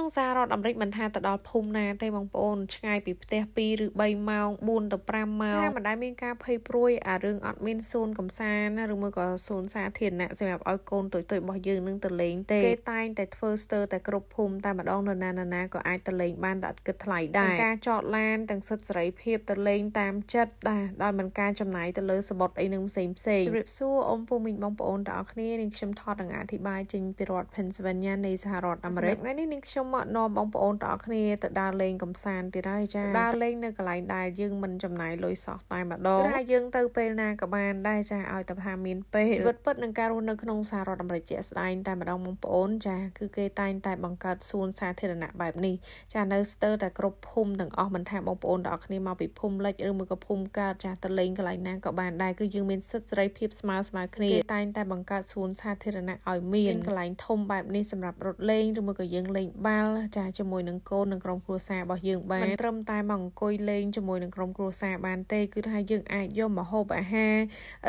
ក្នុងសហរដ្ឋអាមេរិកមិនថាទៅដល់ភូមិណាទេបងប្អូនឆ្ងាយពីផ្ទះ2ឬ3ម៉ោង4ទៅ5ម៉ោងតែមិនដែលមានការភ័យព្រួយអារឿងអត់មានសួនកំសាន្តណាឬមួយក៏សួនសាធារណៈសម្រាប់ឲ្យកូនតូចៗរបស់យើងនឹងទៅលេង ទេគេតែងតែធ្វើស្ទើរតែគ្រប់ភូមិតែម្ដងនៅណាណាក៏អាចទៅលេងបានដល់គិតថ្លៃដែរការចតឡានទាំងសិទ្ធិសេរីភាពទៅលេងតាមចិត្តដែរដោយមិនការចំណាយទៅលើសបុតអីនឹងផ្សេងផ្សេងជម្រាបសួរអ៊ំពូមីងបងប្អូនទាំងអស់គ្នានាងខ្ញុំថតនឹងអធិប្បាយចេញពីរដ្ឋ Pennsylvania នៃសហរដ្ឋអាមេរិកថ្ងៃនេះនាងខ្ញុំមកនាំបងប្អូនទាំងអស់គ្នាទៅដើរលេងកំសាន្តទៀតហើយចាដើរលេងនៅកន្លែងដែលយើងមិនចំណាយលុយសោះតែម្ដងគឺថាយើងទៅពេលណាក៏បានដែរចាឲ្យតែថាមានពេលជីវិតពិតនឹងការរស់នៅក្នុងសហរដ្ឋអាមេរិកជាក់ស្ដែងតែម្ដងបងប្អូនចាគឺគេតែងតែបង្កើតសួនសាធារណៈបែបនេះចានៅស្ទើរតែគ្រប់ភូមិទាំងអស់មិនថាបងប្អូនទាំងអស់គ្នាមកពីភូមិលិចឬមកក៏ភូមិកើតចាទៅលេងកន្លែងណាក៏បានដែរគឺយើងមានសិទ្ធិសេរីភាពស្មើស្មើគ្នាគេតែងតែបង្កើតសួនសាធារណៈឲ្យមានកន្លែងធំបែបនេះសម្រាប់រត់លេងឬមកក៏យើងលេងបាលចាជាមួយនឹងកូននិងក្រុមគ្រួសាររបស់យើង បានមិនត្រឹមតែមកអង្គុយលេងជាមួយនឹងក្រុមគ្រួសារបានទេគឺថាយើងអាចយកមកហូបអាហា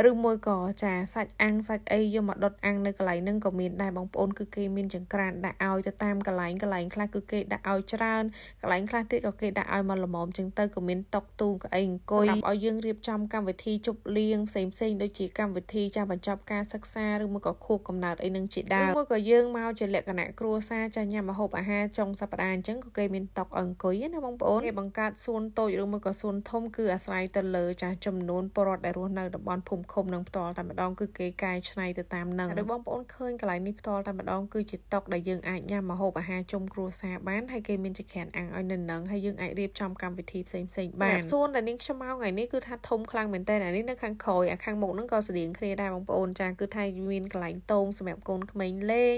រឬមួយក៏ចាសាច់អាំងសាច់អីយកមកដុតអាំងនៅកន្លែងហ្នឹងក៏មានដែរបងប្អូនគឺគេមានចង្ក្រានដាក់ឲ្យទៅតាមកន្លែងកន្លែងខ្លះគឺគេដាក់ឲ្យច្រើនកន្លែងខ្លះទៀតក៏គេដាក់ឲ្យមកល្មមចឹងទៅក៏មានតុកទូកអីអង្គុយសម្រាប់ឲ្យយើងរៀបចំកម្មវិធីជប់លៀងផ្សេងផ្សេងដូចជាកម្មវិធីចាបញ្ចប់ការសិក្សាឬមួយក៏ខួបកំណើតអីនឹងជាដើមមួយក៏យើងមកជាលក្ខណៈគ្រួសារចាញ៉ាំម្ហូបអាហារហារចុងសប្តាហ៍អញ្ចឹងក៏គេមានតុកអង្គុយណាបងប្អូនគេបង្កើតសួនតូចឬមួយក៏សួនធំគឺអាស្រ័យទៅលើចាស់ចំនួនពលរដ្ឋដែលរស់នៅតំបន់ភូមិឃុំនិងផ្ទាល់តែម្ដងគឺគេកែច្នៃទៅតាមនឹងហើយបងប្អូនឃើញកន្លែងនេះផ្ទាល់តែម្ដងគឺជាតុកដែលយើងអាចញ៉ាំម្ហូបអាហារជុំគ្រួសារបានហើយគេមានចក្រានអាំងឲ្យនៅនឹងហើយយើងអាចរៀបចំកម្មវិធីផ្សេងផ្សេងបានសួនដែលនាងខ្ញុំមកថ្ងៃនេះគឺថាធំខ្លាំងមែនតើអានេះនៅខាងក្រោយអាខាងមុខហ្នឹងក៏ស្តៀងគ្នាដែរបងប្អូន ចាគឺថាមានកន្លែងតូងសម្រាប់កូនក្មេងលេង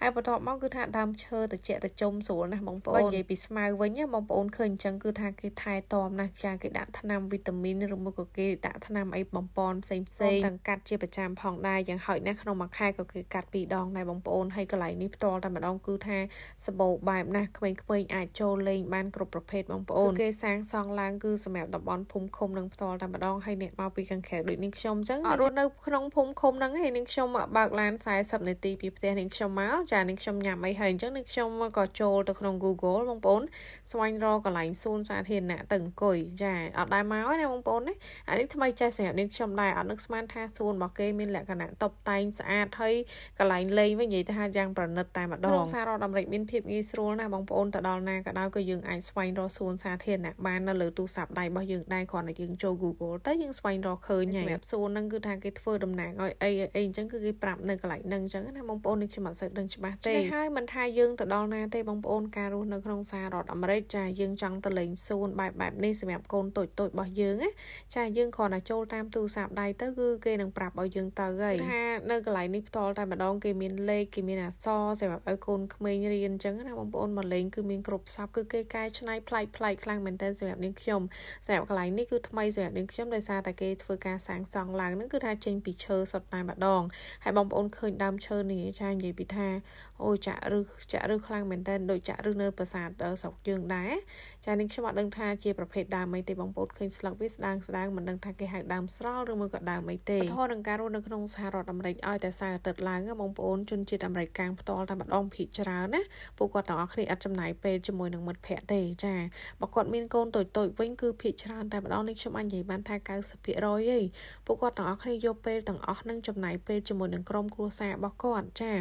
ហើយបន្ទាប់មកគឺថាដើមឈើតិចតិចប្រជុំស្រួលណាស់បងប្អូននិយាយពីស្មៅវិញបងប្អូនឃើញអញ្ចឹងគឺថាគេថែទាំណាស់ចាគេដាក់ថ្នាំវីតាមីនឬមួយក៏គេដាក់ថ្នាំអីបំប៉នផ្សេងផ្សេងទាំងកាត់ជាប្រចាំ ផងដែរយ៉ាងហោចណាស់ក្នុងមួយខែក៏គេកាត់ពីរដងដែរបងប្អូនហើយកន្លែងនេះផ្ទាល់តែម្ដងគឺថាសម្បូរបែបណាស់ក្មេងៗអាចចូលលេងបានគ្រប់ប្រភេទបងប្អូនគេសាងសង់ឡើងគឺសម្រាប់តំបន់ភូមិឃុំនឹងផ្ទាល់តែម្ដងហើយអ្នកមកពីខាងក្រៅដូចនេះខ្ញុំអញ្ចឹងរស់នៅក្នុងភូមិឃុំហ្នឹងហើយនឹងខ្ញុំបើកឡាន40នាទីពីផ្ទះនឹងខ្ញុំមកចានឹងខ្ញុំញ៉ាំអីហើយអញ្ចឹងនឹងខ្ញុំក៏ក៏ចូលទៅក្នុង Google បងប្អូនស្វែងរកកន្លែងសួនសាធារណៈទៅអង្គុយចាអត់ដែរមកទេណាបងប្អូនណាអានេះថ្មីចេះសម្រាប់នាងខ្ញុំដែរអត់នឹកស្មានថាសួនរបស់គេមានលក្ខណៈតុបតែងស្អាតហើយកន្លែងលេងវិញនិយាយថាយ៉ាងប្រណិតតែម្ដងក្នុងសាររដ្ឋអាមេរិកមានភាពងាយស្រួលណាបងប្អូនទៅដល់ណាក៏ដោយក៏យើងអាចស្វែងរកសួនសាធារណៈបាននៅលើទូរស័ព្ទដៃរបស់យើងដែរគ្រាន់តែយើងចូល Google ទៅយើងស្វែងរកឃើញសម្រាប់សួនហ្នឹងគឺថាគេធ្វើតំណាងឲ្យអីអីអញ្ចឹងគឺគេប្រាប់នៅកន្លែងហ្នឹងអញ្ចឹងណាបងប្អូននេះខ្ញុំអត់សូវដឹងច្បាស់ទេហើយមិនថាយើងទៅដល់ណាទេបងប្អូនការរស់នៅក្នុងសហរដ្ឋអាមេរិកចាយើងចង់ទៅលេងសួនបែបបែបនេះសម្រាប់កូនតូចតូចរបស់យើងណាចាយើងគ្រាន់តែចូលតាមទូរស័ព្ទដៃទៅគឺគេនឹងប្រាប់ឲ្យយើងទៅហើយថានៅកន្លែងនេះផ្ទាល់តែម្ដងគេមានលេខគេមានអក្សរសម្រាប់ឲ្យកូនក្មេងរៀនអញ្ចឹងណាបងប្អូនមកលេងគឺមានគ្រប់សពគឺគេកែច្នៃប្លែកប្លែកខ្លាំងមែនទែនសម្រាប់នាងខ្ញុំសម្រាប់កន្លែងនេះគឺថ្មីសម្រាប់នាងខ្ញុំដោយសារតែគេធ្វើការសាងសង់ឡើងនឹងគឺថាចេញពីឈើសុទ្ធតែម្ដងហើយបងប្អូនឃើញដើមឈើនេះចានិយាយពីថាអូចាក់ឬចាក់ឬខ្លាំងមែនតែនដូចចាក់ឬនៅប្រាសាទស្រុកយើងដែរចានេះខ្ញុំអត់ដឹងថាជាប្រភេទដើមអីទេបងប្អូនឃើញស្លឹកវាស្ដាងស្ដាងមិនដឹងថាគេហៅដើមស្រល់ឬមួយក៏ដើមអីទេធម៌នឹងការរស់នៅក្នុងសហរដ្ឋអាមេរិកឲ្យតែសារអាទិត្យឡើងបងប្អូនជនជាតិអាមេរិកកាំងផ្ទាល់តែម្ដងភាគច្រើនណាពួកគាត់ទាំងអស់គ្នាអត់ចំណាយពេលជាមួយនឹងមិត្តភ័ក្ដិទេចាបើគាត់មានកូនតូចតូចវិញគឺភាគច្រើនតែម្ដងនេះខ្ញុំអាចនិយាយបានថា90%ឯងពួកគាត់ទាំងអស់គ្នាយកពេលទាំងអស់នឹងចំណាយពេលជាមួយនឹងក្រុមគ្រួសាររបស់គាត់ចា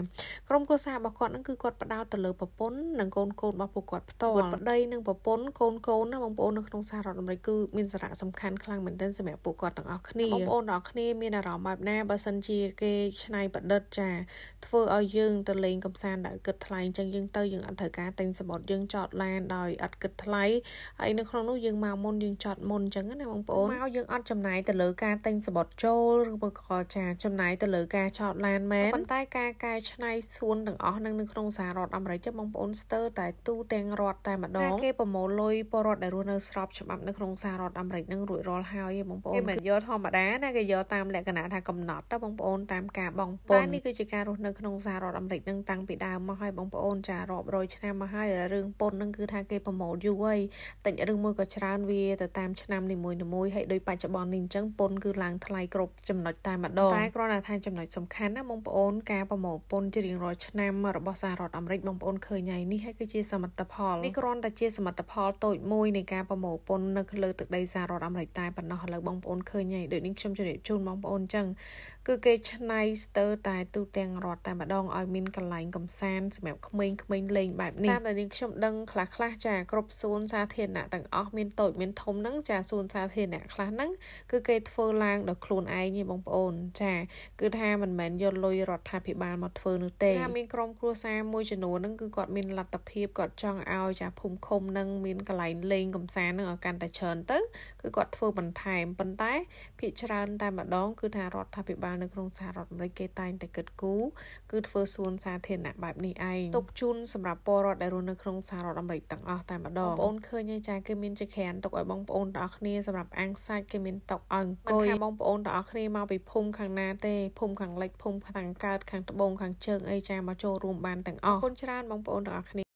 ក្រុមគ្រួសាររបស់គាត់នឹងគឺគាត់ផ្ដោតទៅលើប្រពន្ធននិងកូនកូនរបស់ពួកគាត់ផ្ទាល់ប្តីនិងប្រពន្ធកូនកូនណាបងប្អូននៅក្នុងសហរដ្ឋអាមេរិកគឺមានសារៈសំខាន់ខ្លាំងមែនទែនសម្រាប់ពួកគាត់ទាំងអស់គ្នាបងប្អូនទាំងអស់គ្នាមានអារម្មណ៍បែបណាបើសិនជាគេឆ្នៃប្រឌិតចាធ្វើឲ្យយើងទៅលេងកំសាន្តដោយគិតថ្លៃអញ្ចឹងយើងទៅយើងអត់ត្រូវការតែងសម្បត្តិយើងចតឡានដោយអត់គិតថ្លៃហើយនៅក្នុងនោះយើងមកមុនយើងចតមុនអញ្ចឹងណាបងប្អូនមកយើងអត់ចំណាយទៅលើការតែងសម្បត្តិចូលឬក៏ចាចំណាយទៅលើការចតឡានមែនប៉ុន្តែការកែឆ្នៃសួនទាំងអស់នឹងនៅក្នុងសហរដ្ឋអាមេរិកបងប្អូនអូនស្ទើរតែទូទាំងរដ្ឋតែម្ដងគេប្រមូលលុយពលរដ្ឋដែលរស់នៅស្របច្បាប់នៅក្នុងសាររដ្ឋអាមេរិកនឹងរួចរាល់ហើយបងប្អូនគេមិនយកធម្មតាណាគេយកតាមលក្ខណៈថាកំណត់ទៅបងប្អូនតាមការបងពន្ធតែនេះគឺជាការរស់នៅក្នុងសាររដ្ឋអាមេរិកនឹងតាំងពីដើមមកហើយបងប្អូនចារាប់រយឆ្នាំមកហើយរឿងពន្ធនឹងគឺថាគេប្រមូលយូរហើយតិចឬមួយក៏ច្រើនវាទៅតាមឆ្នាំនីមួយៗហើយដោយបច្ចុប្បន្ននេះអញ្ចឹងពន្ធគឺឡើងថ្លៃគ្រប់ចំណុចតែម្ដងតែគ្រាន់តែថាចំណុចសំខាន់ណាបងប្អូនការប្រមូលពន្ធជារៀងរាល់ឆ្នាំរបស់សាររដ្ឋអាមេរិកបងប្អូនឃើញថ្ងៃនេះហើយគឺជាសមិទ្ធផលនេះគ្រាន់តែជាសមិទ្ធផលតូចមួយនៃការប្រមូលពន្ធនៅលើទឹកដីសហរដ្ឋអាមេរិកតែប៉ុណ្ណោះឥឡូវបងប្អូនឃើញហើយដូចនេះខ្ញុំជម្រាបជូនបងប្អូនអញ្ចឹងគឺគេឆ្នៃស្ទើរតែទូទាំងរដ្ឋតែម្ដងឲ្យមានកន្លែងកំសាន្តសម្រាប់ក្មេងៗលេងបែបនេះតាមដែលនេះខ្ញុំដឹងខ្លះខ្លះចាគ្រប់សួនសាធារណៈទាំងអស់មានតូចមានធំហ្នឹងចាសួនសាធារណៈខ្លះហ្នឹងគឺគេធ្វើឡើងដោយខ្លួនឯងទេបងប្អូន ចាគឺថាមិនមែនយកលុយរដ្ឋាភិបាលមកធ្វើនោះទេថាមានក្រុមគ្រួសារមួយចំនួនហ្នឹងគឺគាត់មានលទ្ធភាពគាត់ចង់ឲ្យចាភូមិឃុំនឹងមានកន្លែងលេងកំសាន្តនឹងឲ្យកាន់តែច្រើនទៅគឺគាត់ធ្វើបន្ថែមប៉ុន្តែភាគច្រើនតែម្ដងគឺថារដ្ឋាភិបាលនៅក្នុងសហរដ្ឋអាមេរិកគេតែងតែគិតគូរគឺធ្វើសួនសាធារណៈបែបនេះឯងទុកជូនសម្រាប់ពលរដ្ឋដែលរស់នៅក្នុងសហរដ្ឋអាមេរិកទាំងអស់តែម្ដងបងប្អូនឃើញហើយចាគឺមានជាក្រានទុកឲ្យបងប្អូនទាំងអស់គ្នាសម្រាប់អាំងសាច់គេមានតុកឲ្យអង្គុយថាបងប្អូនទាំងអស់គ្នាមកពីភូមិខាងណាទេភូមិខាងលិចភូមិខាងកើតខាងត្បូងខាងជើងអីចាមកចូលរួមបានទាំងអស់គុណច្រើនបងប្អូននទាំងអស់គ្នា